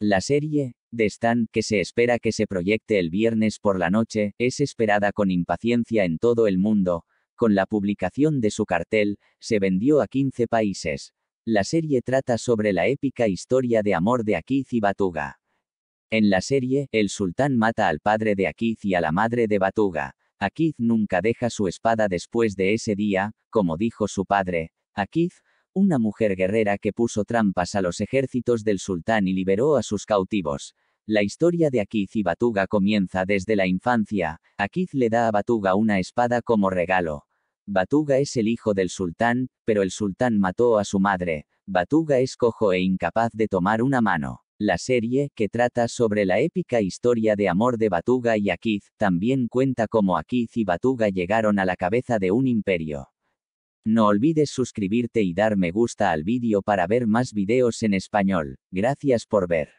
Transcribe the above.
La serie, de Stan, que se espera que se proyecte el viernes por la noche, es esperada con impaciencia en todo el mundo. Con la publicación de su cartel, se vendió a 15 países. La serie trata sobre la épica historia de amor de Akiz y Batuga. En la serie, el sultán mata al padre de Akiz y a la madre de Batuga. Akiz nunca deja su espada después de ese día, como dijo su padre. Akiz, una mujer guerrera que puso trampas a los ejércitos del sultán y liberó a sus cautivos. La historia de Akiz y Batuga comienza desde la infancia. Akiz le da a Batuga una espada como regalo. Batuga es el hijo del sultán, pero el sultán mató a su madre. Batuga es cojo e incapaz de tomar una mano. La serie, que trata sobre la épica historia de amor de Batuga y Akiz, también cuenta cómo Akiz y Batuga llegaron a la cabeza de un imperio. No olvides suscribirte y dar me gusta al vídeo para ver más videos en español. Gracias por ver.